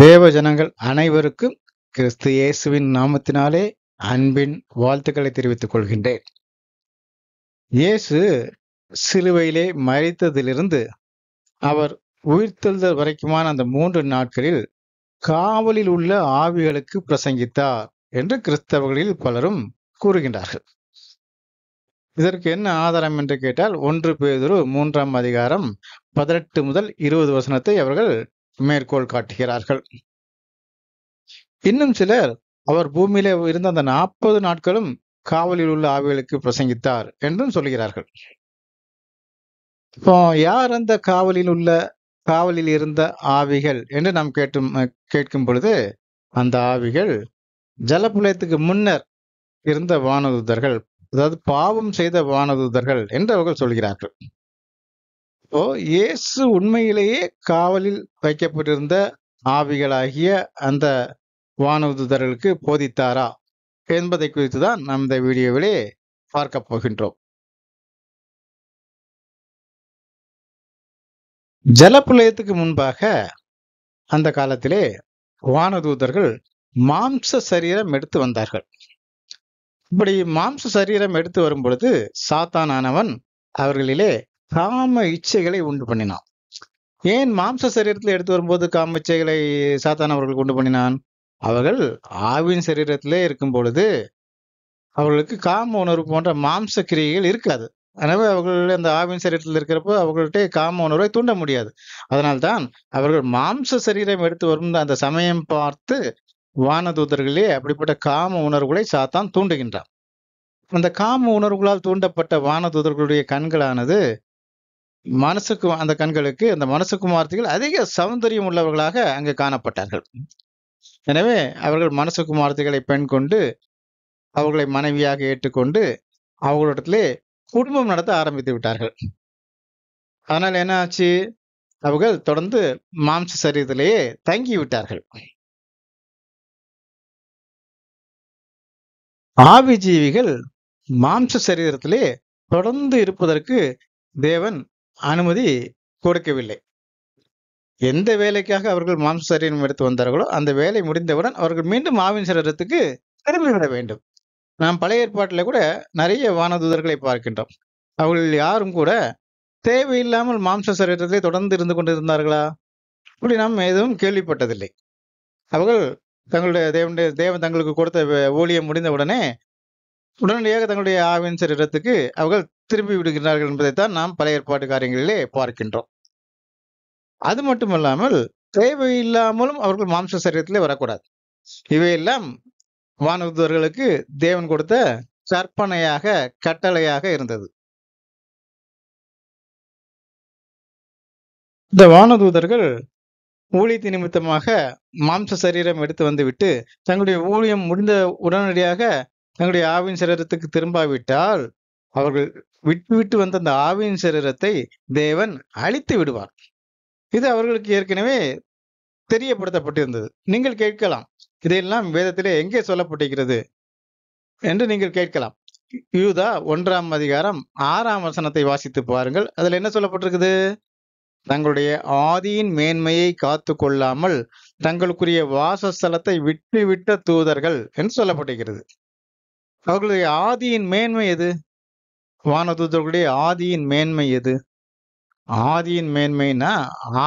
தேவ ஜனங்கள் அனைவருக்கும் கிறிஸ்து இயேசுவின் நாமத்தினாலே அன்பின் வாழ்த்துக்களை தெரிவித்துக் கொள்கின்றேன் இயேசு சிலுவையிலே மறைத்ததிலிருந்து அவர் உயிர்த்தெழுதல் வரைக்குமான அந்த மூன்று நாட்களில் காவலில் உள்ள ஆவிகளுக்கு பிரசங்கித்தார் என்று கிறிஸ்தவர்களில் பலரும் கூறுகின்றார்கள் இதற்கு என்ன ஆதாரம் என்று கேட்டால் ஒன்று பேதுரு மூன்றாம் அதிகாரம் பதினெட்டு முதல் இருபது வசனத்தை அவர்கள் மேற்கோள் காட்டுகிறார்கள் இன்னும் சிலர் அவர் பூமியில இருந்த அந்த நாற்பது நாட்களும் காவலில் உள்ள ஆவிகளுக்கு பிரசங்கித்தார் என்றும் சொல்கிறார்கள் இப்போ யார் அந்த காவலில் உள்ள காவலில் இருந்த ஆவிகள் என்று நாம் கேட்டும் கேட்கும் பொழுது அந்த ஆவிகள் ஜலப்புலயத்துக்கு முன்னர் இருந்த வானதூதர்கள் அதாவது பாவம் செய்த வானதூதர்கள் என்று அவர்கள் சொல்கிறார்கள் இப்போ இயேசு உண்மையிலேயே காவலில் வைக்கப்பட்டிருந்த ஆவிகளாகிய அந்த வானூதுதர்களுக்கு போதித்தாரா என்பதை குறித்து தான் நம் இந்த வீடியோவிலே பார்க்க போகின்றோம் ஜலப்புலயத்துக்கு முன்பாக அந்த காலத்திலே வானதூதர்கள் மாம்ச சரீரம் எடுத்து வந்தார்கள் இப்படி மாம்ச சரீரம் எடுத்து வரும் பொழுது சாத்தானானவன் அவர்களிலே காம இச்சைகளை உண்டு பண்ணினான் ஏன் மாம்ச சரீரத்தில் எடுத்து வரும்போது காம இச்சைகளை சாத்தான் அவர்களுக்கு உண்டு பண்ணினான் அவர்கள் ஆவின் சரீரத்திலே இருக்கும் பொழுது அவர்களுக்கு காம உணர்வு போன்ற மாம்ச கிரியைகள் இருக்காது எனவே அவர்கள் அந்த ஆவின் சரீரத்தில் இருக்கிறப்போ அவர்கள்ட்ட காம உணர்வை தூண்ட முடியாது அதனால்தான் அவர்கள் மாம்ச சரீரம் எடுத்து வரும் அந்த சமயம் பார்த்து வானதூதர்களே அப்படிப்பட்ட காம உணர்வுகளை சாத்தான் தூண்டுகின்றான் அந்த காம உணர்வுகளால் தூண்டப்பட்ட வானதூதர்களுடைய கண்களானது மனசுக்கு அந்த கண்களுக்கு அந்த குமார்த்திகள் அதிக சௌந்தரியம் உள்ளவர்களாக அங்கு காணப்பட்டார்கள் எனவே அவர்கள் குமார்த்திகளை பெண் கொண்டு அவர்களை மனைவியாக ஏற்றுக்கொண்டு அவர்களிடத்திலே குடும்பம் நடத்த ஆரம்பித்து விட்டார்கள் அதனால் என்ன ஆச்சு அவர்கள் தொடர்ந்து மாம்ச சரீரத்திலேயே தங்கி விட்டார்கள் ஆவிஜீவிகள் மாம்ச சரீரத்திலே தொடர்ந்து இருப்பதற்கு தேவன் அனுமதி கொடுக்கவில்லை எந்த வேலைக்காக அவர்கள் மாம்ச சரீரம் எடுத்து வந்தார்களோ அந்த வேலை முடிந்தவுடன் அவர்கள் மீண்டும் மாவின் சரீரத்துக்கு திரும்பிவிட வேண்டும் நாம் பழைய ஏற்பாட்டில் கூட நிறைய வானதூதர்களை பார்க்கின்றோம் அவர்கள் யாரும் கூட தேவையில்லாமல் மாம்ச சரீரத்திலே தொடர்ந்து இருந்து கொண்டிருந்தார்களா இப்படி நாம் எதுவும் கேள்விப்பட்டதில்லை அவர்கள் தங்களுடைய தேவனுடைய தேவன் தங்களுக்கு கொடுத்த ஊழியம் முடிந்தவுடனே உடனடியாக தங்களுடைய ஆவின் சரீரத்துக்கு அவர்கள் திரும்பி விடுகிறார்கள் என்பதைத்தான் நாம் பழைய ஏற்பாட்டு காரியங்களிலே பார்க்கின்றோம் அது மட்டுமல்லாமல் இல்லாமலும் அவர்கள் மாம்ச சரீரத்திலே வரக்கூடாது இவையெல்லாம் வானவர்களுக்கு தேவன் கொடுத்த கற்பனையாக கட்டளையாக இருந்தது இந்த வானதூதர்கள் ஊழியத்தை நிமித்தமாக மாம்ச சரீரம் எடுத்து வந்துவிட்டு தங்களுடைய ஊழியம் முடிந்த உடனடியாக தங்களுடைய ஆவின் சரீரத்துக்கு திரும்பாவிட்டால் அவர்கள் விட்டு விட்டு வந்த அந்த ஆவியின் சரீரத்தை தேவன் அழித்து விடுவார் இது அவர்களுக்கு ஏற்கனவே தெரியப்படுத்தப்பட்டிருந்தது நீங்கள் கேட்கலாம் இதையெல்லாம் வேதத்திலே எங்கே சொல்லப்பட்டிருக்கிறது என்று நீங்கள் கேட்கலாம் யூதா ஒன்றாம் அதிகாரம் ஆறாம் வசனத்தை வாசித்து பாருங்கள் அதில் என்ன சொல்லப்பட்டிருக்குது தங்களுடைய ஆதியின் மேன்மையை காத்து கொள்ளாமல் தங்களுக்குரிய வாசஸ்தலத்தை விட்டு விட்ட தூதர்கள் என்று சொல்லப்பட்டிருக்கிறது அவர்களுடைய ஆதியின் மேன்மை எது வானதூதர்களுடைய ஆதியின் மேன்மை எது ஆதியின் மேன்மைனா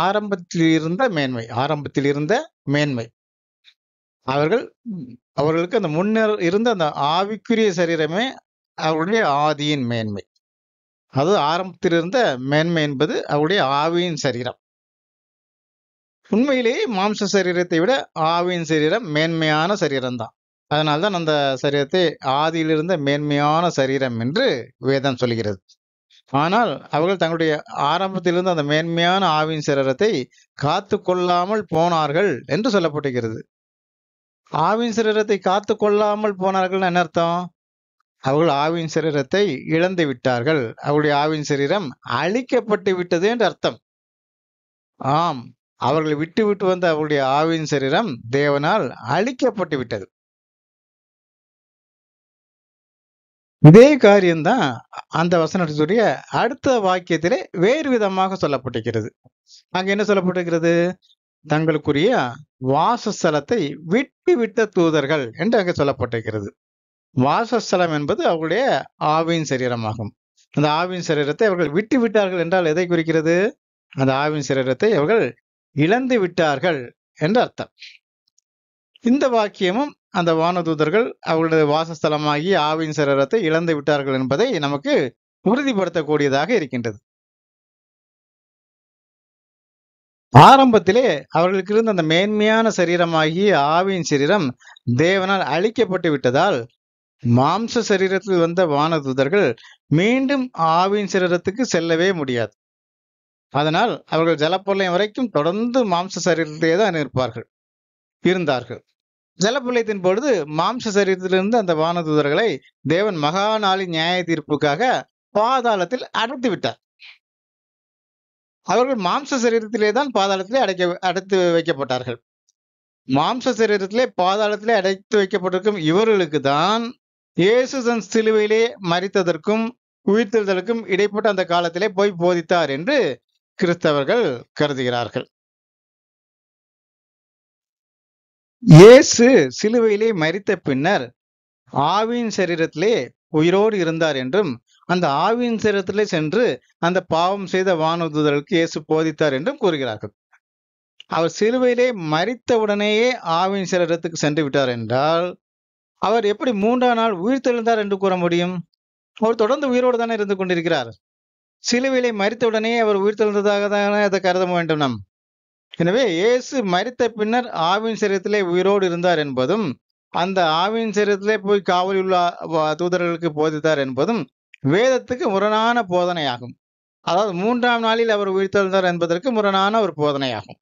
ஆரம்பத்தில் இருந்த மேன்மை ஆரம்பத்தில் இருந்த மேன்மை அவர்கள் அவர்களுக்கு அந்த முன்னர் இருந்த அந்த ஆவிக்குரிய சரீரமே அவருடைய ஆதியின் மேன்மை அது ஆரம்பத்தில் இருந்த மேன்மை என்பது அவருடைய ஆவியின் சரீரம் உண்மையிலேயே மாம்ச சரீரத்தை விட ஆவியின் சரீரம் மேன்மையான சரீரம்தான் அதனால்தான் அந்த சரீரத்தை ஆதியிலிருந்த மேன்மையான சரீரம் என்று வேதம் சொல்கிறது ஆனால் அவர்கள் தங்களுடைய ஆரம்பத்திலிருந்து அந்த மேன்மையான ஆவின் சிரரத்தை காத்து கொள்ளாமல் போனார்கள் என்று சொல்லப்பட்டுகிறது ஆவின் சரீரத்தை காத்து கொள்ளாமல் போனார்கள் என்ன அர்த்தம் அவர்கள் ஆவின் சரீரத்தை இழந்து விட்டார்கள் அவருடைய ஆவின் சரீரம் அழிக்கப்பட்டு விட்டது என்று அர்த்தம் ஆம் அவர்களை விட்டு விட்டு வந்த அவருடைய ஆவின் சரீரம் தேவனால் அழிக்கப்பட்டு விட்டது இதே காரியம்தான் அந்த வசனத்துடைய அடுத்த வாக்கியத்திலே வேறு விதமாக சொல்லப்பட்டிருக்கிறது அங்க என்ன சொல்லப்பட்டிருக்கிறது தங்களுக்குரிய வாசஸ்தலத்தை விட்டு விட்ட தூதர்கள் என்று அங்கு சொல்லப்பட்டிருக்கிறது வாசஸ்தலம் என்பது அவர்களுடைய ஆவின் சரீரமாகும் அந்த ஆவின் சரீரத்தை அவர்கள் விட்டு விட்டார்கள் என்றால் எதை குறிக்கிறது அந்த ஆவின் சரீரத்தை அவர்கள் இழந்து விட்டார்கள் என்று அர்த்தம் இந்த வாக்கியமும் அந்த வானதூதர்கள் அவர்களுடைய வாசஸ்தலமாகி ஆவின் சரீரத்தை இழந்து விட்டார்கள் என்பதை நமக்கு உறுதிப்படுத்தக்கூடியதாக இருக்கின்றது ஆரம்பத்திலே அவர்களுக்கு இருந்த அந்த மேன்மையான சரீரமாகிய ஆவியின் சரீரம் தேவனால் அழிக்கப்பட்டு விட்டதால் மாம்ச சரீரத்தில் வந்த வானதூதர்கள் மீண்டும் ஆவியின் சரீரத்துக்கு செல்லவே முடியாது அதனால் அவர்கள் ஜலப்பொல்லையம் வரைக்கும் தொடர்ந்து மாம்ச சரீரத்தையே தான் இருப்பார்கள் இருந்தார்கள் ஜலப்பிள்ளையத்தின் பொழுது மாம்ச சரீரத்திலிருந்து அந்த வானதூதர்களை தேவன் மகா நியாய தீர்ப்புக்காக பாதாளத்தில் அடைத்து விட்டார் அவர்கள் மாம்ச சரீரத்திலே தான் பாதாளத்திலே அடைக்க அடைத்து வைக்கப்பட்டார்கள் மாம்ச சரீரத்திலே பாதாளத்திலே அடைத்து வைக்கப்பட்டிருக்கும் இவர்களுக்கு தான் இயேசு சிலுவையிலே மறித்ததற்கும் உயிர்த்தெழுதலுக்கும் இடைப்பட்ட அந்த காலத்திலே போய் போதித்தார் என்று கிறிஸ்தவர்கள் கருதுகிறார்கள் இயேசு சிலுவையிலே மறித்த பின்னர் ஆவியின் சரீரத்திலே உயிரோடு இருந்தார் என்றும் அந்த ஆவியின் சரீரத்திலே சென்று அந்த பாவம் செய்த வானுதர்களுக்கு இயேசு போதித்தார் என்றும் கூறுகிறார்கள் அவர் சிலுவையிலே மறித்த உடனேயே ஆவின் சரீரத்துக்கு சென்று விட்டார் என்றால் அவர் எப்படி மூன்றாம் நாள் உயிர் தெழுந்தார் என்று கூற முடியும் அவர் தொடர்ந்து உயிரோடு தானே இருந்து கொண்டிருக்கிறார் சிலுவையிலே மறித்த உடனே அவர் உயிர் தெழுந்ததாக தானே அதை கருத வேண்டும் நாம் எனவே இயேசு மறித்த பின்னர் ஆவின் சரீரத்திலே உயிரோடு இருந்தார் என்பதும் அந்த ஆவின் சரீரத்திலே போய் காவலில் உள்ள தூதர்களுக்கு போதித்தார் என்பதும் வேதத்துக்கு முரணான போதனையாகும் அதாவது மூன்றாம் நாளில் அவர் உயிர்த்தெழுந்தார் என்பதற்கு முரணான ஒரு போதனையாகும்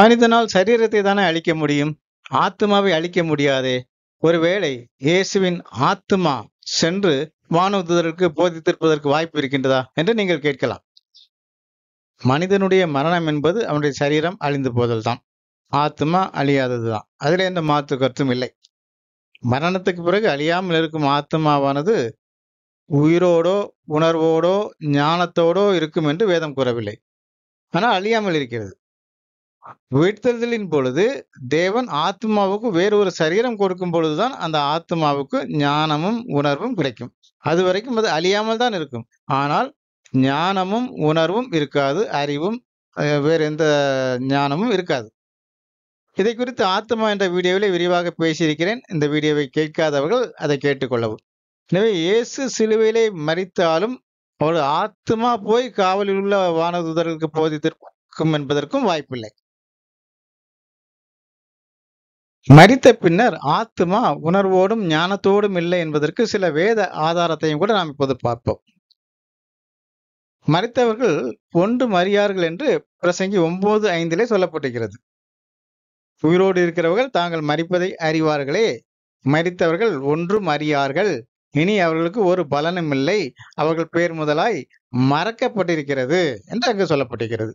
மனிதனால் சரீரத்தை தானே அழிக்க முடியும் ஆத்மாவை அழிக்க முடியாதே ஒருவேளை இயேசுவின் ஆத்மா சென்று வானவ தூதர்களுக்கு போதித்திருப்பதற்கு வாய்ப்பு இருக்கின்றதா என்று நீங்கள் கேட்கலாம் மனிதனுடைய மரணம் என்பது அவனுடைய சரீரம் அழிந்து போதல் தான் ஆத்மா அழியாதது தான் அதில் எந்த மாற்று கருத்தும் இல்லை மரணத்துக்கு பிறகு அழியாமல் இருக்கும் ஆத்மாவானது உயிரோடோ உணர்வோடோ ஞானத்தோடோ இருக்கும் என்று வேதம் கூறவில்லை ஆனால் அழியாமல் இருக்கிறது வீழ்த்தல்தலின் பொழுது தேவன் ஆத்மாவுக்கு வேறு ஒரு சரீரம் கொடுக்கும் பொழுதுதான் அந்த ஆத்மாவுக்கு ஞானமும் உணர்வும் கிடைக்கும் அது வரைக்கும் அது அழியாமல் தான் இருக்கும் ஆனால் ஞானமும் உணர்வும் இருக்காது அறிவும் வேறு எந்த ஞானமும் இருக்காது இதை குறித்து ஆத்மா என்ற வீடியோவில் விரிவாக பேசியிருக்கிறேன் இந்த வீடியோவை கேட்காதவர்கள் அதை கேட்டுக்கொள்ளவும் எனவே இயேசு சிலுவையிலே மறித்தாலும் அவள் ஆத்மா போய் காவலில் உள்ள வானதுதர்களுக்கு போதித்திருக்கும் என்பதற்கும் வாய்ப்பில்லை மறித்த பின்னர் ஆத்மா உணர்வோடும் ஞானத்தோடும் இல்லை என்பதற்கு சில வேத ஆதாரத்தையும் கூட நாம் இப்போது பார்ப்போம் மறைத்தவர்கள் ஒன்று மறியார்கள் என்று பிரசங்கி ஒன்பது ஐந்திலே சொல்லப்பட்டிருக்கிறது உயிரோடு இருக்கிறவர்கள் தாங்கள் மறிப்பதை அறிவார்களே மறித்தவர்கள் ஒன்றும் அறியார்கள் இனி அவர்களுக்கு ஒரு பலனும் இல்லை அவர்கள் பேர் முதலாய் மறக்கப்பட்டிருக்கிறது என்று அங்கு சொல்லப்பட்டிருக்கிறது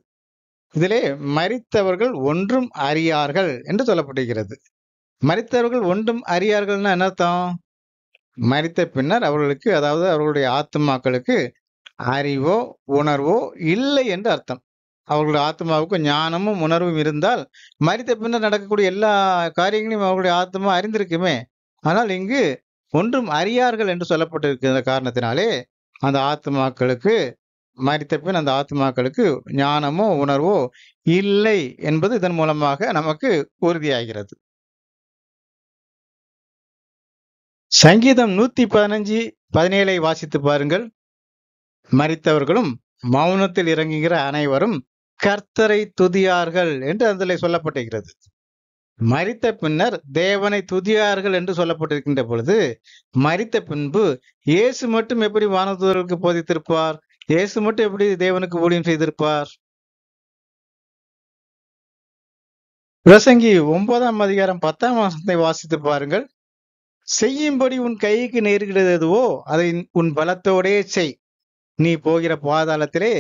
இதிலே மறித்தவர்கள் ஒன்றும் அறியார்கள் என்று சொல்லப்பட்டிருக்கிறது மறித்தவர்கள் ஒன்றும் அறியார்கள்னா என்ன அர்த்தம் மறித்த பின்னர் அவர்களுக்கு அதாவது அவர்களுடைய ஆத்மாக்களுக்கு அறிவோ உணர்வோ இல்லை என்று அர்த்தம் அவர்களுடைய ஆத்மாவுக்கும் ஞானமும் உணர்வும் இருந்தால் மறித்த பின்னர் நடக்கக்கூடிய எல்லா காரியங்களையும் அவர்களுடைய ஆத்மா அறிந்திருக்குமே ஆனால் இங்கு ஒன்றும் அறியார்கள் என்று சொல்லப்பட்டிருக்கிற காரணத்தினாலே அந்த ஆத்மாக்களுக்கு மறித்த பின் அந்த ஆத்மாக்களுக்கு ஞானமோ உணர்வோ இல்லை என்பது இதன் மூலமாக நமக்கு உறுதியாகிறது சங்கீதம் நூத்தி பதினஞ்சு பதினேழை வாசித்து பாருங்கள் மறித்தவர்களும் மௌனத்தில் இறங்குகிற அனைவரும் கர்த்தரை துதியார்கள் என்று அதில் சொல்லப்பட்டிருக்கிறது மறித்த பின்னர் தேவனை துதியார்கள் என்று சொல்லப்பட்டிருக்கின்ற பொழுது மறித்த பின்பு இயேசு மட்டும் எப்படி வானதூதர்களுக்கு போதித்திருப்பார் இயேசு மட்டும் எப்படி தேவனுக்கு ஊழியம் செய்திருப்பார் பிரசங்கி ஒன்பதாம் அதிகாரம் பத்தாம் மாசத்தை வாசித்து பாருங்கள் செய்யும்படி உன் கைக்கு நேருகிறது எதுவோ அதை உன் பலத்தோடே செய் நீ போகிற பாதாளத்திலே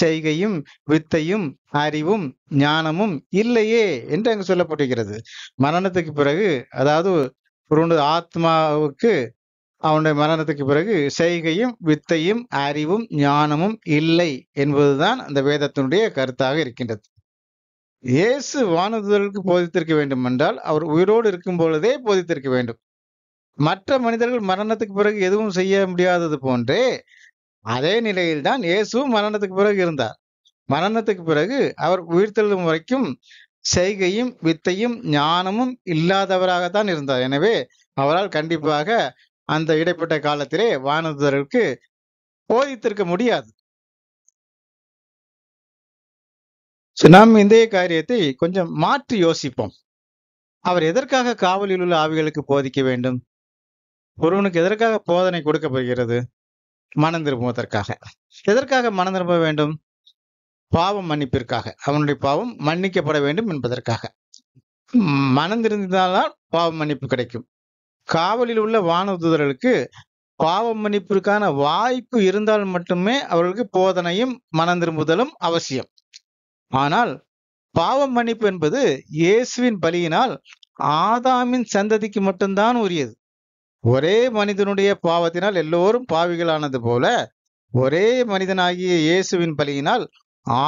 செய்கையும் வித்தையும் அறிவும் ஞானமும் இல்லையே என்று அங்கு சொல்லப்பட்டிருக்கிறது மரணத்துக்கு பிறகு அதாவது ஒருவனுடைய ஆத்மாவுக்கு அவனுடைய மரணத்துக்கு பிறகு செய்கையும் வித்தையும் அறிவும் ஞானமும் இல்லை என்பதுதான் அந்த வேதத்தினுடைய கருத்தாக இருக்கின்றது இயேசு வானுதலுக்கு போதித்திருக்க வேண்டும் என்றால் அவர் உயிரோடு இருக்கும் பொழுதே போதித்திருக்க வேண்டும் மற்ற மனிதர்கள் மரணத்துக்கு பிறகு எதுவும் செய்ய முடியாதது போன்றே அதே நிலையில் தான் இயேசு மரணத்துக்கு பிறகு இருந்தார் மரணத்துக்கு பிறகு அவர் உயிர்த்தெழுதும் வரைக்கும் செய்கையும் வித்தையும் ஞானமும் இல்லாதவராகத்தான் இருந்தார் எனவே அவரால் கண்டிப்பாக அந்த இடைப்பட்ட காலத்திலே வானதருக்கு போதித்திருக்க முடியாது நாம் இந்த காரியத்தை கொஞ்சம் மாற்றி யோசிப்போம் அவர் எதற்காக காவலில் உள்ள ஆவிகளுக்கு போதிக்க வேண்டும் ஒருவனுக்கு எதற்காக போதனை கொடுக்கப்படுகிறது மனம் திரும்புவதற்காக எதற்காக மனம் திரும்ப வேண்டும் பாவம் மன்னிப்பிற்காக அவனுடைய பாவம் மன்னிக்கப்பட வேண்டும் என்பதற்காக மனம் திருந்தால்தான் பாவம் மன்னிப்பு கிடைக்கும் காவலில் உள்ள வானதுதர்களுக்கு பாவம் மன்னிப்பிற்கான வாய்ப்பு இருந்தால் மட்டுமே அவர்களுக்கு போதனையும் மனம் திரும்புதலும் அவசியம் ஆனால் பாவம் மன்னிப்பு என்பது இயேசுவின் பலியினால் ஆதாமின் சந்ததிக்கு மட்டும்தான் உரியது ஒரே மனிதனுடைய பாவத்தினால் எல்லோரும் பாவிகளானது போல ஒரே மனிதனாகிய இயேசுவின் பலியினால்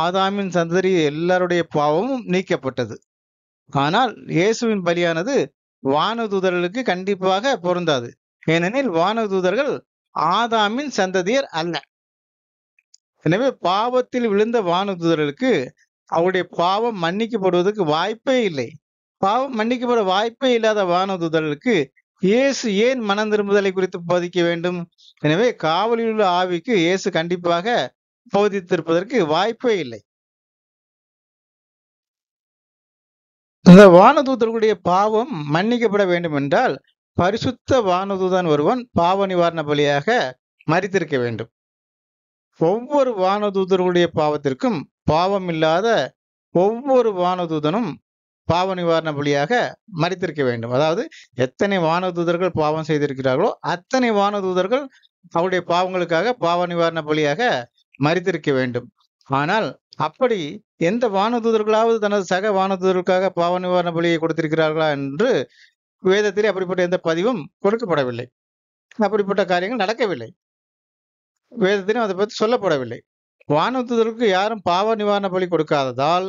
ஆதாமின் சந்ததி எல்லாருடைய பாவமும் நீக்கப்பட்டது ஆனால் இயேசுவின் பலியானது வானதூதர்களுக்கு கண்டிப்பாக பொருந்தாது ஏனெனில் வானதூதர்கள் ஆதாமின் சந்ததியர் அல்ல எனவே பாவத்தில் விழுந்த வானதூதர்களுக்கு அவருடைய பாவம் மன்னிக்கப்படுவதற்கு வாய்ப்பே இல்லை பாவம் மன்னிக்கப்பட வாய்ப்பே இல்லாத வானதூதர்களுக்கு இயேசு ஏன் மனம் திரும்புதலை குறித்து போதிக்க வேண்டும் எனவே காவலில் உள்ள ஆவிக்கு இயேசு கண்டிப்பாக போதித்திருப்பதற்கு வாய்ப்பே இல்லை இந்த வானதூதர்களுடைய பாவம் மன்னிக்கப்பட வேண்டும் என்றால் பரிசுத்த வானதூதன் ஒருவன் பாவ நிவாரண பலியாக மறித்திருக்க வேண்டும் ஒவ்வொரு வானதூதர்களுடைய பாவத்திற்கும் பாவம் இல்லாத ஒவ்வொரு வானதூதனும் பாவ நிவாரண பலியாக மறித்திருக்க வேண்டும் அதாவது எத்தனை தூதர்கள் பாவம் செய்திருக்கிறார்களோ அத்தனை தூதர்கள் அவருடைய பாவங்களுக்காக பாவ நிவாரண பலியாக மறித்திருக்க வேண்டும் ஆனால் அப்படி எந்த வானதூதர்களாவது தனது சக வானதூதர்களுக்காக பாவ நிவாரண பலியை கொடுத்திருக்கிறார்களா என்று வேதத்திலே அப்படிப்பட்ட எந்த பதிவும் கொடுக்கப்படவில்லை அப்படிப்பட்ட காரியங்கள் நடக்கவில்லை வேதத்திலும் அதை பற்றி சொல்லப்படவில்லை வானதூதருக்கு யாரும் பாவ நிவாரண பலி கொடுக்காததால்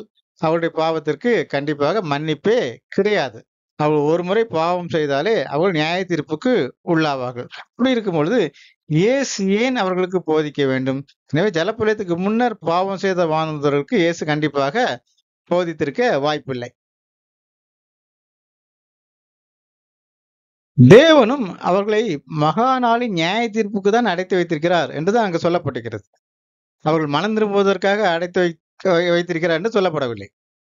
அவளுடைய பாவத்திற்கு கண்டிப்பாக மன்னிப்பே கிடையாது அவள் ஒரு முறை பாவம் செய்தாலே அவள் நியாய தீர்ப்புக்கு உள்ளாவார்கள் அப்படி இருக்கும் பொழுது இயேசு ஏன் அவர்களுக்கு போதிக்க வேண்டும் எனவே ஜலப்புலயத்துக்கு முன்னர் பாவம் செய்த வானந்தர்களுக்கு இயேசு கண்டிப்பாக போதித்திருக்க வாய்ப்பில்லை தேவனும் அவர்களை மகாநாளின் நியாய தீர்ப்புக்கு தான் அடைத்து வைத்திருக்கிறார் என்றுதான் அங்கு சொல்லப்பட்டிருக்கிறது அவர்கள் மனம் திரும்புவதற்காக அடைத்து வை வைத்திருக்கிறார் என்று சொல்லப்படவில்லை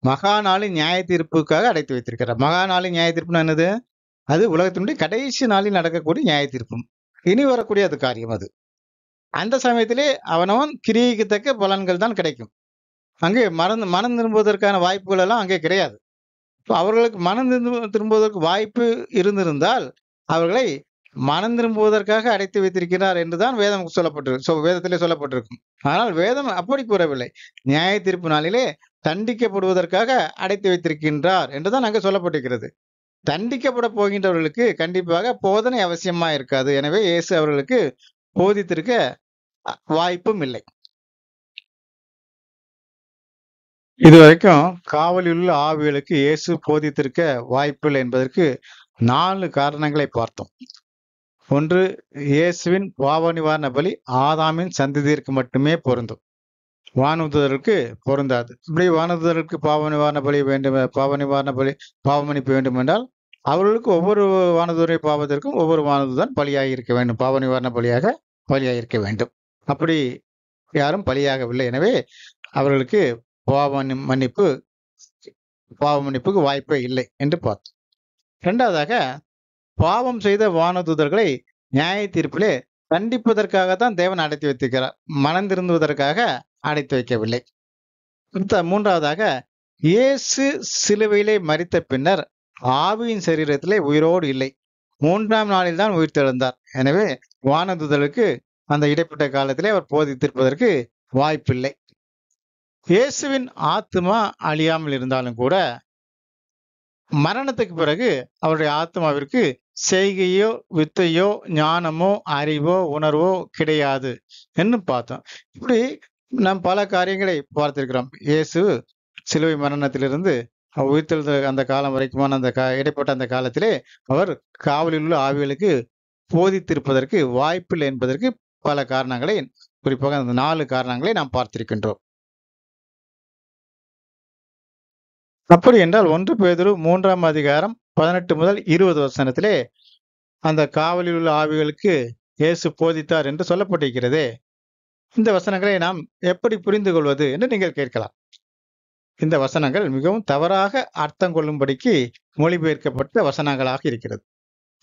மகா நாளின் நியாய தீர்ப்புக்காக அடைத்து வைத்திருக்கிறார் மகா நாளின் நியாய தீர்ப்புன்னு என்னது அது உலகத்தினுடைய கடைசி நாளில் நடக்கக்கூடிய நியாய தீர்ப்பும் இனி வரக்கூடிய அது காரியம் அது அந்த சமயத்திலே அவனவன் கிரியைக்கு பலன்கள் தான் கிடைக்கும் அங்கே மறந்து மனம் திரும்புவதற்கான வாய்ப்புகள் எல்லாம் அங்கே கிடையாது அவர்களுக்கு மனம் திரும்புவதற்கு வாய்ப்பு இருந்திருந்தால் அவர்களை மனம் திரும்புவதற்காக அடைத்து வைத்திருக்கிறார் என்றுதான் வேதம் சொல்லப்பட்டிருக்கு சோ வேதத்திலே சொல்லப்பட்டிருக்கும் ஆனால் வேதம் அப்படி கூறவில்லை நியாய தீர்ப்பு நாளிலே தண்டிக்கப்படுவதற்காக அடைத்து வைத்திருக்கின்றார் என்றுதான் அங்கு சொல்லப்பட்டிருக்கிறது தண்டிக்கப்பட போகின்றவர்களுக்கு கண்டிப்பாக போதனை அவசியமா இருக்காது எனவே இயேசு அவர்களுக்கு போதித்திருக்க வாய்ப்பும் இல்லை இதுவரைக்கும் காவலில் ஆவிகளுக்கு இயேசு போதித்திருக்க வாய்ப்பில்லை என்பதற்கு நாலு காரணங்களை பார்த்தோம் ஒன்று இயேசுவின் பாவ நிவாரண பலி ஆதாமின் சந்ததியிற்கு மட்டுமே பொருந்தும் வானுதருக்கு பொருந்தாது இப்படி வானுதருக்கு பாவ நிவாரண பலி வேண்டும் பாவ நிவாரண பலி பாவமணிப்பு வேண்டும் என்றால் அவர்களுக்கு ஒவ்வொரு வானதுரை பாவத்திற்கும் ஒவ்வொரு வானதுதான் பலியாக இருக்க வேண்டும் பாவ நிவாரண பலியாக பலியாக இருக்க வேண்டும் அப்படி யாரும் பலியாகவில்லை எனவே அவர்களுக்கு பாவ மன்னிப்பு பாவ மன்னிப்புக்கு வாய்ப்பே இல்லை என்று பார்த்தோம் ரெண்டாவதாக பாவம் செய்த வானதூதர்களை நியாய தீர்ப்பிலே தண்டிப்பதற்காக தான் தேவன் அடைத்து வைத்திருக்கிறார் மனந்திருந்துவதற்காக அடைத்து வைக்கவில்லை மூன்றாவதாக இயேசு சிலுவையிலே மறித்த பின்னர் ஆவியின் சரீரத்திலே உயிரோடு இல்லை மூன்றாம் நாளில் தான் உயிர் தெழுந்தார் எனவே வானதுதலுக்கு அந்த இடைப்பட்ட காலத்திலே அவர் போதித்திருப்பதற்கு வாய்ப்பில்லை இயேசுவின் ஆத்மா அழியாமல் இருந்தாலும் கூட மரணத்துக்கு பிறகு அவருடைய ஆத்மாவிற்கு செய்கையோ வித்தையோ ஞானமோ அறிவோ உணர்வோ கிடையாது என்று பார்த்தோம் இப்படி நாம் பல காரியங்களை பார்த்திருக்கிறோம் இயேசு சிலுவை மரணத்திலிருந்து உயிர்த்தெழுந்த அந்த காலம் வரைக்குமான அந்த இடைப்பட்ட அந்த காலத்திலே அவர் காவலில் உள்ள ஆவிகளுக்கு போதித்திருப்பதற்கு வாய்ப்பில்லை என்பதற்கு பல காரணங்களை குறிப்பாக அந்த நாலு காரணங்களை நாம் பார்த்திருக்கின்றோம் அப்படி என்றால் ஒன்று பேதொரு மூன்றாம் அதிகாரம் பதினெட்டு முதல் இருபது வசனத்திலே அந்த காவலில் உள்ள ஆவிகளுக்கு இயேசு போதித்தார் என்று சொல்லப்பட்டிருக்கிறதே இந்த வசனங்களை நாம் எப்படி புரிந்து கொள்வது என்று நீங்கள் கேட்கலாம் இந்த வசனங்கள் மிகவும் தவறாக அர்த்தம் கொள்ளும்படிக்கு மொழிபெயர்க்கப்பட்ட வசனங்களாக இருக்கிறது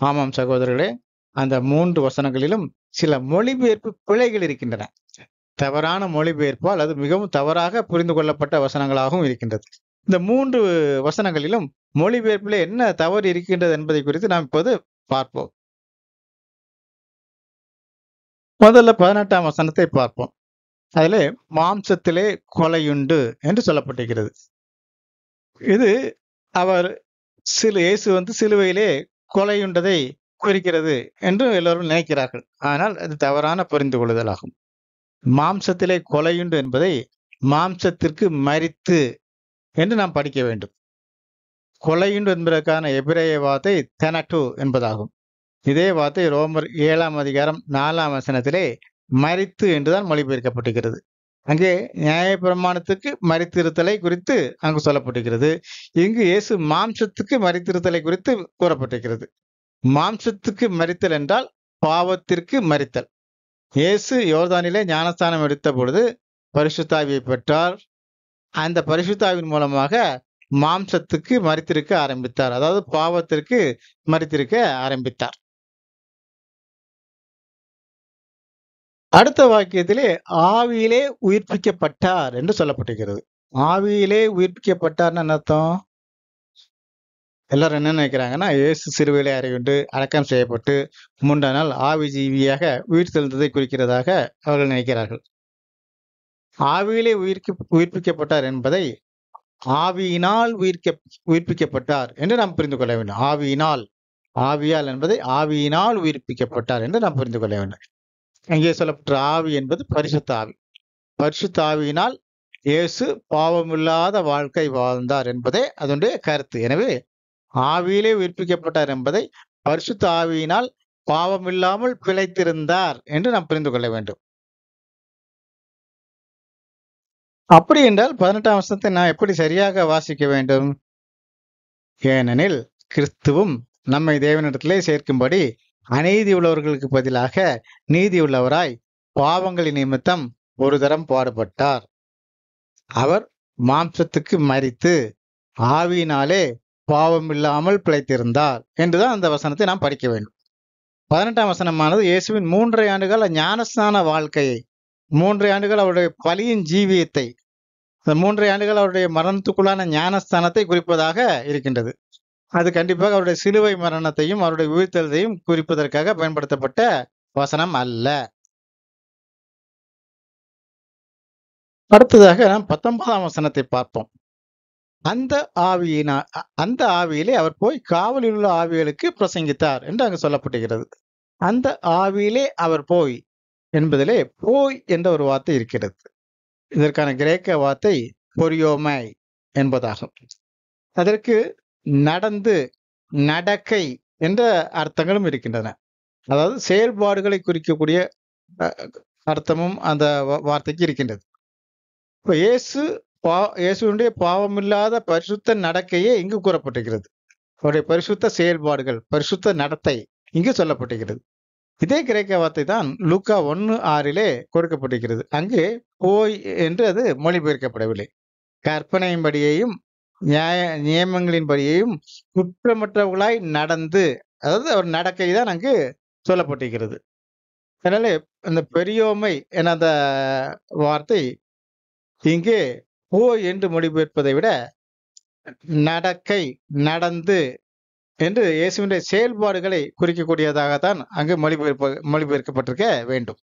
ஆமாம் சகோதரர்களே அந்த மூன்று வசனங்களிலும் சில மொழிபெயர்ப்பு பிழைகள் இருக்கின்றன தவறான மொழிபெயர்ப்பால் அது மிகவும் தவறாக புரிந்து கொள்ளப்பட்ட வசனங்களாகவும் இருக்கின்றது இந்த மூன்று வசனங்களிலும் மொழிபெயர்ப்பில் என்ன தவறு இருக்கின்றது என்பதை குறித்து நாம் இப்போது பார்ப்போம் முதல்ல பதினெட்டாம் வசனத்தை பார்ப்போம் அதிலே மாம்சத்திலே கொலையுண்டு என்று சொல்லப்பட்டிருக்கிறது இது அவர் சிலு இயேசு வந்து சிலுவையிலே கொலையுண்டதை குறிக்கிறது என்று எல்லோரும் நினைக்கிறார்கள் ஆனால் அது தவறான புரிந்து கொள்ளுதலாகும் மாம்சத்திலே கொலையுண்டு என்பதை மாம்சத்திற்கு மறித்து என்று நாம் படிக்க வேண்டும் கொலையுண்டு என்பதற்கான எபிரேய வார்த்தை தெனட்டு என்பதாகும் இதே வார்த்தை ரோமர் ஏழாம் அதிகாரம் நாலாம் வசனத்திலே மறித்து என்றுதான் மொழிபெயர்க்கப்பட்டுகிறது அங்கே நியாயப்பிரமாணத்துக்கு மறித்திருத்தலை குறித்து அங்கு சொல்லப்பட்டுகிறது இங்கு இயேசு மாம்சத்துக்கு மறித்திருத்தலை குறித்து கூறப்பட்டிருக்கிறது மாம்சத்துக்கு மறித்தல் என்றால் பாவத்திற்கு மறித்தல் இயேசு யோர்தானிலே ஞானஸ்தானம் எடுத்த பொழுது பரிசுத்தாவியை பெற்றார் அந்த பரிசுத்தாவின் மூலமாக மாம்சத்துக்கு மறித்திருக்க ஆரம்பித்தார் அதாவது பாவத்திற்கு மறித்திருக்க ஆரம்பித்தார் அடுத்த வாக்கியத்திலே ஆவியிலே உயிர்ப்பிக்கப்பட்டார் என்று சொல்லப்பட்டிருக்கிறது ஆவியிலே உயிர்ப்பிக்கப்பட்டார்னு என்ன அர்த்தம் எல்லாரும் என்ன நினைக்கிறாங்கன்னா ஏசு சிறுவையிலே அறிவிண்டு அடக்கம் செய்யப்பட்டு முண்டனால் ஆவி ஜீவியாக உயிர் செல்வதை குறிக்கிறதாக அவர்கள் நினைக்கிறார்கள் ஆவியிலே உயிர்க்கு உயிர்ப்பிக்கப்பட்டார் என்பதை ஆவியினால் உயிர்க்க உயிர்ப்பிக்கப்பட்டார் என்று நாம் புரிந்து கொள்ள வேண்டும் ஆவியினால் ஆவியால் என்பதை ஆவியினால் உயிர்ப்பிக்கப்பட்டார் என்று நாம் புரிந்து கொள்ள வேண்டும் இங்கே சொல்லப்பட்ட ஆவி என்பது பரிசுத்த ஆவி பரிசுத்த ஆவியினால் இயேசு பாவமில்லாத வாழ்க்கை வாழ்ந்தார் என்பதே அதனுடைய கருத்து எனவே ஆவியிலே உயிர்ப்பிக்கப்பட்டார் என்பதை பரிசுத்த ஆவியினால் பாவமில்லாமல் பிழைத்திருந்தார் என்று நாம் புரிந்து கொள்ள வேண்டும் அப்படி என்றால் பதினெட்டாம் வருஷத்தை நாம் எப்படி சரியாக வாசிக்க வேண்டும் ஏனெனில் கிறிஸ்துவும் நம்மை தேவனிடத்திலே சேர்க்கும்படி அநீதி உள்ளவர்களுக்கு பதிலாக நீதி உள்ளவராய் பாவங்களின் நிமித்தம் ஒரு தரம் பாடுபட்டார் அவர் மாம்சத்துக்கு மறித்து ஆவியினாலே பாவம் இல்லாமல் பிழைத்திருந்தார் என்றுதான் அந்த வசனத்தை நாம் படிக்க வேண்டும் பதினெட்டாம் வசனமானது இயேசுவின் மூன்றரை ஆண்டுகால ஞானஸ்தான வாழ்க்கையை மூன்று ஆண்டுகள் அவருடைய பலியின் ஜீவியத்தை அந்த மூன்று ஆண்டுகள் அவருடைய மரணத்துக்குள்ளான ஞானஸ்தானத்தை குறிப்பதாக இருக்கின்றது அது கண்டிப்பாக அவருடைய சிலுவை மரணத்தையும் அவருடைய உயிர்த்தெழுதையும் குறிப்பதற்காக பயன்படுத்தப்பட்ட வசனம் அல்ல அடுத்ததாக நாம் பத்தொன்பதாம் வசனத்தை பார்ப்போம் அந்த ஆவியினா அந்த ஆவியிலே அவர் போய் காவலில் உள்ள ஆவிகளுக்கு பிரசங்கித்தார் என்று அங்கு சொல்லப்பட்டுகிறது அந்த ஆவியிலே அவர் போய் என்பதிலே போய் என்ற ஒரு வார்த்தை இருக்கிறது இதற்கான கிரேக்க வார்த்தை பொரியோமை என்பதாகும் அதற்கு நடந்து நடக்கை என்ற அர்த்தங்களும் இருக்கின்றன அதாவது செயல்பாடுகளை குறிக்கக்கூடிய அர்த்தமும் அந்த வார்த்தைக்கு இருக்கின்றது இப்போ இயேசு பா இயேசுடைய பாவமில்லாத பரிசுத்த நடக்கையே இங்கு கூறப்பட்டிருக்கிறது அவருடைய பரிசுத்த செயல்பாடுகள் பரிசுத்த நடத்தை இங்கு சொல்லப்பட்டிருக்கிறது இதே கிரேக்க வார்த்தை தான் லூக்கா ஒன்று ஆறிலே கொடுக்கப்பட்டிருக்கிறது அங்கு ஓய் என்று அது மொழிபெயர்க்கப்படவில்லை கற்பனையின்படியையும் நியாய நியமங்களின்படியையும் குற்றமற்றவர்களாய் நடந்து அதாவது அவர் நடக்கை தான் அங்கு சொல்லப்பட்டிருக்கிறது அதனால அந்த பெரியோமை என அந்த வார்த்தை இங்கே ஓய் என்று மொழிபெயர்ப்பதை விட நடக்கை நடந்து என்று இயேசுவின் செயல்பாடுகளை குறிக்கக்கூடியதாகத்தான் அங்கு மொழிபெயர்ப்பு மொழிபெயர்க்கப்பட்டிருக்க வேண்டும்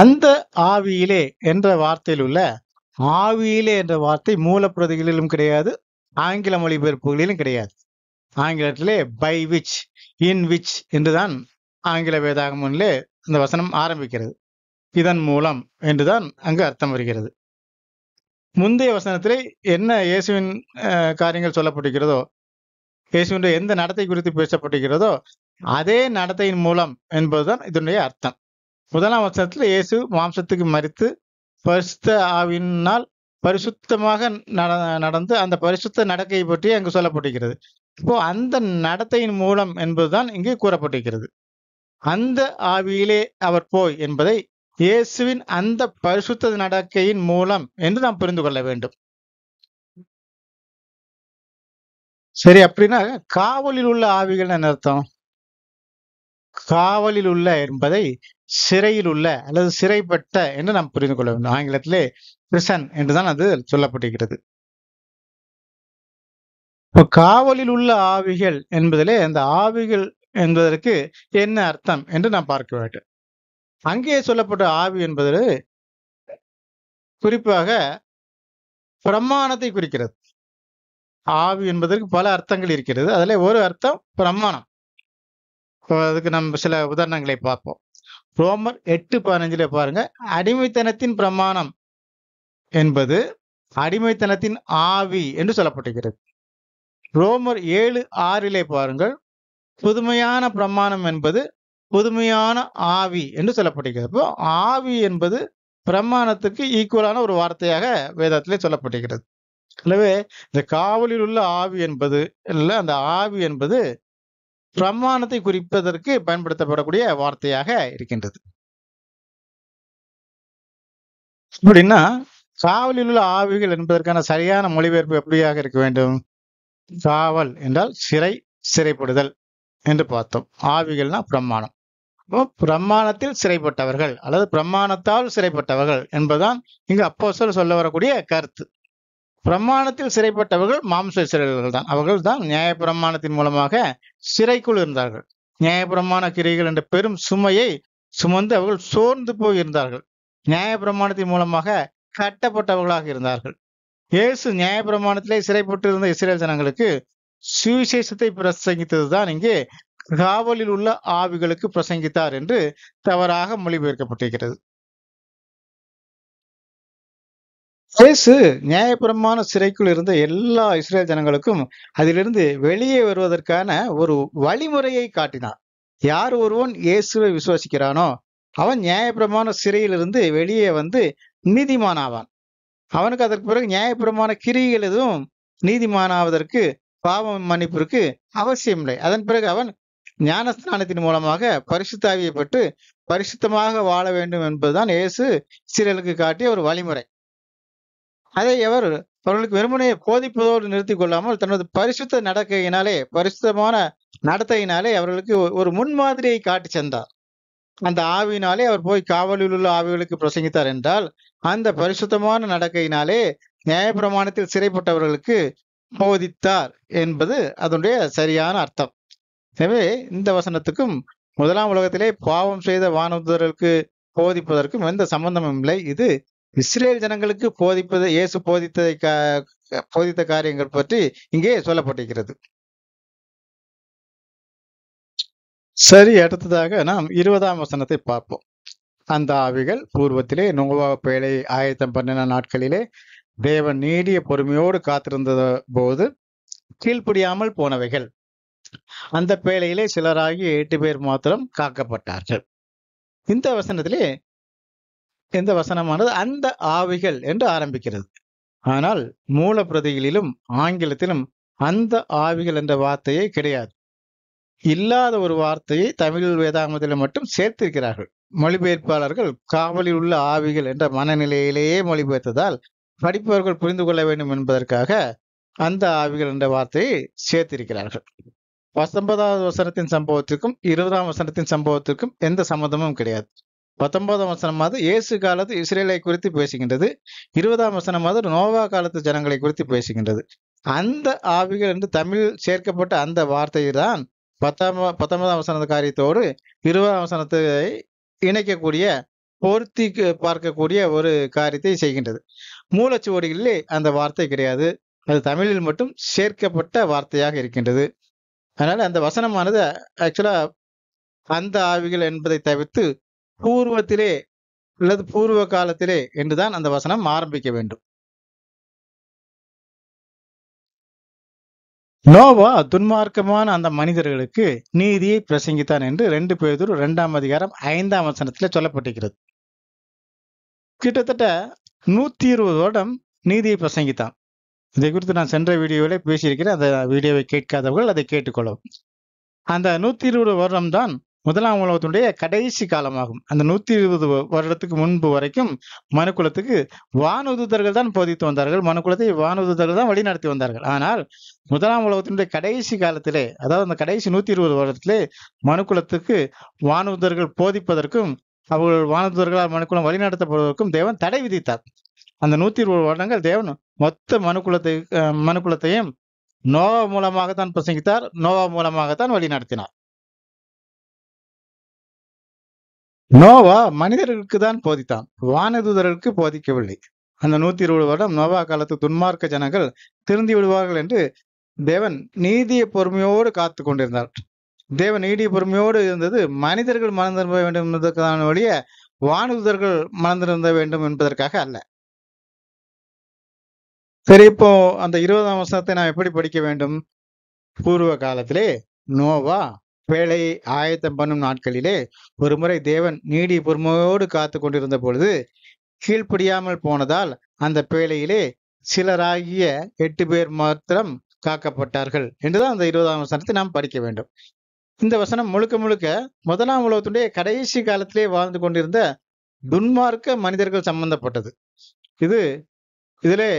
அந்த ஆவியிலே என்ற வார்த்தையில் உள்ள ஆவியிலே என்ற வார்த்தை மூலப்பிரதிகளிலும் கிடையாது ஆங்கில மொழிபெயர்ப்புகளிலும் கிடையாது ஆங்கிலத்திலே பை விச் இன் விச் என்றுதான் ஆங்கில வேதாகமனிலே இந்த வசனம் ஆரம்பிக்கிறது இதன் மூலம் என்றுதான் அங்கு அர்த்தம் வருகிறது முந்தைய வசனத்திலே என்ன இயேசுவின் காரியங்கள் சொல்லப்பட்டிருக்கிறதோ இயேசுவினுடைய எந்த நடத்தை குறித்து பேசப்பட்டிருக்கிறதோ அதே நடத்தையின் மூலம் என்பதுதான் இதனுடைய அர்த்தம் முதலாம் வசனத்தில் இயேசு மாம்சத்துக்கு மறித்து பரிசுத்த ஆவினால் பரிசுத்தமாக நடந்து அந்த பரிசுத்த நடக்கையை பற்றி அங்கு சொல்லப்பட்டிருக்கிறது இப்போ அந்த நடத்தையின் மூலம் என்பதுதான் இங்கே கூறப்பட்டிருக்கிறது அந்த ஆவியிலே அவர் போய் என்பதை இயேசுவின் அந்த பரிசுத்த நடக்கையின் மூலம் என்று நாம் புரிந்து கொள்ள வேண்டும் சரி அப்படின்னா காவலில் உள்ள ஆவிகள் என்ன அர்த்தம் காவலில் உள்ள என்பதை சிறையில் உள்ள அல்லது சிறைப்பட்ட என்று நாம் புரிந்து கொள்ள வேண்டும் ஆங்கிலத்திலே பிரிசன் என்றுதான் அது சொல்லப்பட்டிருக்கிறது இப்போ காவலில் உள்ள ஆவிகள் என்பதிலே அந்த ஆவிகள் என்பதற்கு என்ன அர்த்தம் என்று நாம் பார்க்க வேண்டும் அங்கே சொல்லப்பட்ட ஆவி என்பது குறிப்பாக பிரமாணத்தை குறிக்கிறது ஆவி என்பதற்கு பல அர்த்தங்கள் இருக்கிறது அதில் ஒரு அர்த்தம் பிரமாணம் அதுக்கு நம்ம சில உதாரணங்களை பார்ப்போம் ரோமர் எட்டு பதினஞ்சுல பாருங்க அடிமைத்தனத்தின் பிரமாணம் என்பது அடிமைத்தனத்தின் ஆவி என்று சொல்லப்பட்டிருக்கிறது ரோமர் ஏழு ஆறிலே பாருங்கள் புதுமையான பிரமாணம் என்பது புதுமையான ஆவி என்று சொல்லப்படுகிறது அப்போ ஆவி என்பது பிரமாணத்துக்கு ஈக்குவலான ஒரு வார்த்தையாக வேதத்திலே சொல்லப்படுகிறது எனவே இந்த காவலில் உள்ள ஆவி என்பது இல்லை அந்த ஆவி என்பது பிரமாணத்தை குறிப்பதற்கு பயன்படுத்தப்படக்கூடிய வார்த்தையாக இருக்கின்றது அப்படின்னா காவலில் உள்ள ஆவிகள் என்பதற்கான சரியான மொழிபெயர்ப்பு எப்படியாக இருக்க வேண்டும் காவல் என்றால் சிறை சிறைப்படுதல் என்று பார்த்தோம் ஆவிகள்னா பிரமாணம் அப்போ பிரமாணத்தில் சிறைப்பட்டவர்கள் அல்லது பிரமாணத்தால் சிறைப்பட்டவர்கள் என்பதுதான் இங்கு அப்போ சொல்ல வரக்கூடிய கருத்து பிரமாணத்தில் சிறைப்பட்டவர்கள் மாம்ச சிறையர்கள் தான் அவர்கள் தான் நியாய பிரமாணத்தின் மூலமாக சிறைக்குள் இருந்தார்கள் நியாய பிரமாண கிரைகள் என்ற பெரும் சுமையை சுமந்து அவர்கள் சோர்ந்து போயிருந்தார்கள் நியாய பிரமாணத்தின் மூலமாக கட்டப்பட்டவர்களாக இருந்தார்கள் இயேசு நியாய பிரமாணத்திலே சிறைப்பட்டிருந்த இஸ்ரேல் ஜனங்களுக்கு சுவிசேஷத்தை பிரசங்கித்தது தான் இங்கே காவலில் உள்ள ஆவிகளுக்கு பிரசங்கித்தார் என்று தவறாக மொழிபெயர்க்கப்பட்டிருக்கிறது இயேசு நியாயபுரமான சிறைக்குள் இருந்த எல்லா இஸ்ரேல் ஜனங்களுக்கும் அதிலிருந்து வெளியே வருவதற்கான ஒரு வழிமுறையை காட்டினார் யார் ஒருவன் இயேசுவை விசுவாசிக்கிறானோ அவன் நியாயபுரமான சிறையிலிருந்து வெளியே வந்து நீதிமானாவான் ஆவான் அவனுக்கு அதற்கு பிறகு நியாயபிரமான கிரிகள் எதுவும் நீதிமானாவதற்கு பாவம் மன்னிப்பிற்கு அவசியம் இல்லை அதன் பிறகு அவன் ஞானஸ்நானத்தின் மூலமாக பரிசுத்தாவியை பெற்று பரிசுத்தமாக வாழ வேண்டும் என்பதுதான் இயேசு சீரலுக்கு காட்டிய ஒரு வழிமுறை அதை அவர் அவர்களுக்கு வெறுமனையை போதிப்பதோடு நிறுத்தி கொள்ளாமல் தனது பரிசுத்த நடக்கையினாலே பரிசுத்தமான நடத்தையினாலே அவர்களுக்கு ஒரு முன்மாதிரியை காட்டி சென்றார் அந்த ஆவியினாலே அவர் போய் காவலில் உள்ள ஆவிகளுக்கு பிரசங்கித்தார் என்றால் அந்த பரிசுத்தமான நடக்கையினாலே நியாயப்பிரமாணத்தில் சிறைப்பட்டவர்களுக்கு போதித்தார் என்பது அதனுடைய சரியான அர்த்தம் எனவே இந்த வசனத்துக்கும் முதலாம் உலகத்திலே பாவம் செய்த வானதூதர்களுக்கு போதிப்பதற்கும் எந்த சம்பந்தமும் இல்லை இது இஸ்ரேல் ஜனங்களுக்கு போதிப்பது இயேசு போதித்ததை போதித்த காரியங்கள் பற்றி இங்கே சொல்லப்பட்டிருக்கிறது சரி அடுத்ததாக நாம் இருபதாம் வசனத்தை பார்ப்போம் அந்த ஆவிகள் பூர்வத்திலே நோவா பேழை ஆயிரத்தம் பன்னெண்டு நாட்களிலே தேவன் நீடிய பொறுமையோடு காத்திருந்த போது கீழ்ப்படியாமல் போனவைகள் அந்த பேழையிலே சிலராகி எட்டு பேர் மாத்திரம் காக்கப்பட்டார்கள் இந்த வசனத்திலே இந்த வசனமானது அந்த ஆவிகள் என்று ஆரம்பிக்கிறது ஆனால் மூல பிரதிகளிலும் ஆங்கிலத்திலும் அந்த ஆவிகள் என்ற வார்த்தையே கிடையாது இல்லாத ஒரு வார்த்தையை தமிழ் வேதாங்கத்தில் மட்டும் சேர்த்திருக்கிறார்கள் மொழிபெயர்ப்பாளர்கள் காவலில் உள்ள ஆவிகள் என்ற மனநிலையிலேயே மொழிபெயர்த்ததால் படிப்பவர்கள் புரிந்து கொள்ள வேண்டும் என்பதற்காக அந்த ஆவிகள் என்ற வார்த்தையை சேர்த்திருக்கிறார்கள் பத்தொன்பதாவது வசனத்தின் சம்பவத்திற்கும் இருபதாம் வசனத்தின் சம்பவத்திற்கும் எந்த சம்மந்தமும் கிடையாது பத்தொன்பதாம் வசனமாவது இயேசு காலத்து இஸ்ரேலை குறித்து பேசுகின்றது இருபதாம் வசனமாவது நோவா காலத்து ஜனங்களை குறித்து பேசுகின்றது அந்த ஆவிகள் என்று தமிழ் சேர்க்கப்பட்ட அந்த வார்த்தை தான் பத்தாம் பத்தொன்பதாம் வசன காரியத்தோடு இருபதாம் வசனத்தை இணைக்கக்கூடிய பொருத்தி பார்க்கக்கூடிய ஒரு காரியத்தை செய்கின்றது மூலச்சுவடிகளிலே அந்த வார்த்தை கிடையாது அது தமிழில் மட்டும் சேர்க்கப்பட்ட வார்த்தையாக இருக்கின்றது அதனால அந்த வசனமானது ஆக்சுவலா அந்த ஆவிகள் என்பதை தவிர்த்து பூர்வத்திலே அல்லது பூர்வ காலத்திலே என்றுதான் அந்த வசனம் ஆரம்பிக்க வேண்டும் நோவா துன்மார்க்கமான அந்த மனிதர்களுக்கு நீதியை பிரசங்கித்தான் என்று ரெண்டு பேதூர் இரண்டாம் அதிகாரம் ஐந்தாம் வசனத்தில் சொல்லப்பட்டிருக்கிறது கிட்டத்தட்ட நூத்தி இருபது வருடம் நீதியை பிரசங்கித்தான் இதை குறித்து நான் சென்ற வீடியோவில் பேசியிருக்கிறேன் அந்த வீடியோவை கேட்காதவர்கள் அதை கேட்டுக்கொள்ளவும் அந்த நூத்தி இருபது வருடம் தான் முதலாம் உலகத்தினுடைய கடைசி காலமாகும் அந்த நூத்தி இருபது வருடத்துக்கு முன்பு வரைக்கும் மனுக்குலத்துக்கு வானுதர்கள் தான் போதித்து வந்தார்கள் மனுக்குலத்தை வானுதர்கள் தான் வழிநடத்தி வந்தார்கள் ஆனால் முதலாம் உலகத்தினுடைய கடைசி காலத்திலே அதாவது அந்த கடைசி நூத்தி இருபது வருடத்திலே மனுக்குலத்துக்கு வானுதர்கள் போதிப்பதற்கும் அவர்கள் வானுதர்களால் மனுக்குலம் வழிநடத்தப்படுவதற்கும் தேவன் தடை விதித்தார் அந்த நூத்தி இருபது வருடங்கள் தேவன் மொத்த மனுக்குலத்தை மனுக்குலத்தையும் நோவா மூலமாகத்தான் பிரசங்கித்தார் நோவா மூலமாகத்தான் வழி நடத்தினார் நோவா மனிதர்களுக்கு தான் போதித்தான் வானதுதர்களுக்கு போதிக்கவில்லை அந்த நூத்தி இருபது வருடம் நோவா காலத்து துன்மார்க்க ஜனங்கள் திருந்தி விடுவார்கள் என்று தேவன் நீதிய பொறுமையோடு காத்து கொண்டிருந்தார் தேவன் நீடிய பொறுமையோடு இருந்தது மனிதர்கள் மணந்திருக்க வேண்டும் என்பதற்கான வழிய வானுதர்கள் மணந்திருந்த வேண்டும் என்பதற்காக அல்ல சரி இப்போ அந்த இருபதாம் வருஷத்தை நாம் எப்படி படிக்க வேண்டும் பூர்வ காலத்திலே நோவா வேலையை ஆயத்தம் பண்ணும் நாட்களிலே ஒருமுறை தேவன் நீடி பொறுமையோடு காத்து கொண்டிருந்த பொழுது கீழ்ப்படியாமல் போனதால் அந்த பேழையிலே சிலராகிய எட்டு பேர் மாத்திரம் காக்கப்பட்டார்கள் என்றுதான் அந்த இருபதாம் வசனத்தை நாம் படிக்க வேண்டும் இந்த வசனம் முழுக்க முழுக்க முதலாம் உலகத்துடைய கடைசி காலத்திலே வாழ்ந்து கொண்டிருந்த துன்மார்க்க மனிதர்கள் சம்பந்தப்பட்டது இது இதிலே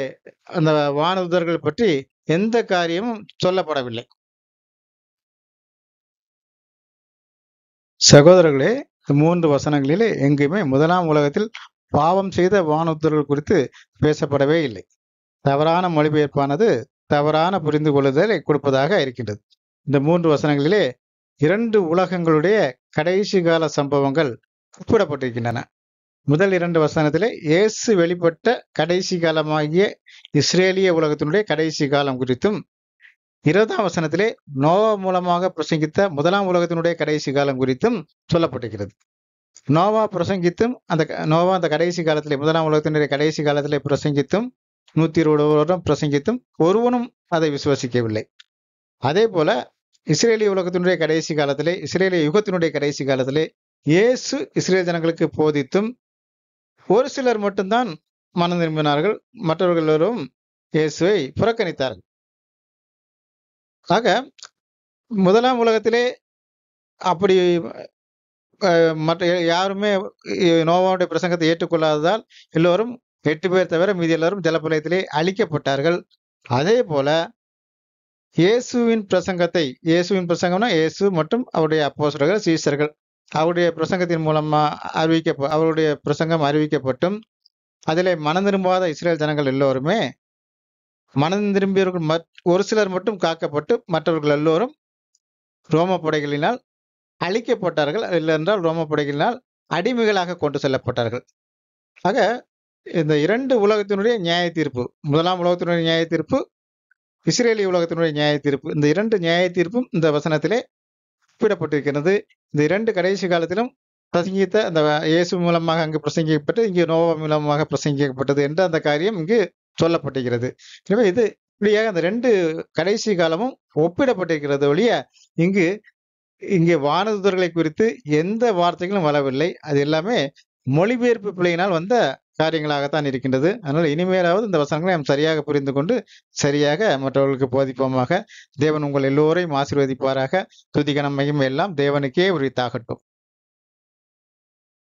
அந்த வானதர்கள் பற்றி எந்த காரியமும் சொல்லப்படவில்லை சகோதரர்களே மூன்று வசனங்களிலே எங்குமே முதலாம் உலகத்தில் பாவம் செய்த வானுத்தர்கள் குறித்து பேசப்படவே இல்லை தவறான மொழிபெயர்ப்பானது தவறான புரிந்து கொள்ளுதலை கொடுப்பதாக இருக்கின்றது இந்த மூன்று வசனங்களிலே இரண்டு உலகங்களுடைய கடைசி கால சம்பவங்கள் குறிப்பிடப்பட்டிருக்கின்றன முதல் இரண்டு வசனத்தில் இயேசு வெளிப்பட்ட கடைசி காலமாகிய இஸ்ரேலிய உலகத்தினுடைய கடைசி காலம் குறித்தும் இருபதாம் வசனத்திலே நோவா மூலமாக பிரசங்கித்த முதலாம் உலகத்தினுடைய கடைசி காலம் குறித்தும் சொல்லப்பட்டிருக்கிறது நோவா பிரசங்கித்தும் அந்த நோவா அந்த கடைசி காலத்திலே முதலாம் உலகத்தினுடைய கடைசி காலத்திலே பிரசங்கித்தும் நூத்தி இருபது வருடம் பிரசங்கித்தும் ஒருவனும் அதை விசுவசிக்கவில்லை அதே போல இஸ்ரேலிய உலகத்தினுடைய கடைசி காலத்திலே இஸ்ரேலிய யுகத்தினுடைய கடைசி காலத்திலே இயேசு இஸ்ரேல் ஜனங்களுக்கு போதித்தும் ஒரு சிலர் மட்டும்தான் மனம் திரும்பினார்கள் மற்றவர்கள் எல்லோரும் இயேசுவை புறக்கணித்தார்கள் ஆக முதலாம் உலகத்திலே அப்படி மற்ற யாருமே நோவாவுடைய பிரசங்கத்தை ஏற்றுக்கொள்ளாததால் எல்லோரும் எட்டு பேர் தவிர மீதி எல்லோரும் ஜலப்பலயத்திலே அழிக்கப்பட்டார்கள் அதே போல இயேசுவின் பிரசங்கத்தை இயேசுவின் பிரசங்கம்னா இயேசு மற்றும் அவருடைய அப்போசர்கள் சீசர்கள் அவருடைய பிரசங்கத்தின் மூலமாக அறிவிக்க அவருடைய பிரசங்கம் அறிவிக்கப்பட்டும் அதில் மனம் திரும்பாத இஸ்ரேல் ஜனங்கள் எல்லோருமே மனம் திரும்பியவர்கள் ஒரு சிலர் மட்டும் காக்கப்பட்டு மற்றவர்கள் எல்லோரும் ரோம படைகளினால் அழிக்கப்பட்டார்கள் இல்லை என்றால் ரோம படைகளினால் அடிமைகளாக கொண்டு செல்லப்பட்டார்கள் ஆக இந்த இரண்டு உலகத்தினுடைய நியாய தீர்ப்பு முதலாம் உலகத்தினுடைய நியாய தீர்ப்பு இஸ்ரேலிய உலகத்தினுடைய நியாய தீர்ப்பு இந்த இரண்டு நியாய தீர்ப்பும் இந்த வசனத்திலே ஒப்பிடப்பட்டிருக்கிறது இந்த இரண்டு கடைசி காலத்திலும் பிரசங்கித்த அந்த இயேசு மூலமாக அங்கு பிரசங்கிக்கப்பட்டு இங்கு நோவா மூலமாக பிரசங்கிக்கப்பட்டது என்ற அந்த காரியம் இங்கு சொல்லப்பட்டிருக்கிறது எனவே இது இப்படியாக அந்த ரெண்டு கடைசி காலமும் ஒப்பிடப்பட்டிருக்கிறது ஒழிய இங்கு இங்கே வானதுதர்களை குறித்து எந்த வார்த்தைகளும் வரவில்லை அது எல்லாமே மொழிபெயர்ப்பு பிள்ளையினால் வந்த காரியங்களாகத்தான் இருக்கின்றது அதனால் இனிமேலாவது இந்த வசனங்களை நாம் சரியாக புரிந்து கொண்டு சரியாக மற்றவர்களுக்கு போதிப்போமாக தேவன் உங்கள் எல்லோரையும் ஆசீர்வதிப்பாராக துதிகணம் மையம் எல்லாம் தேவனுக்கே உரித்தாகட்டும்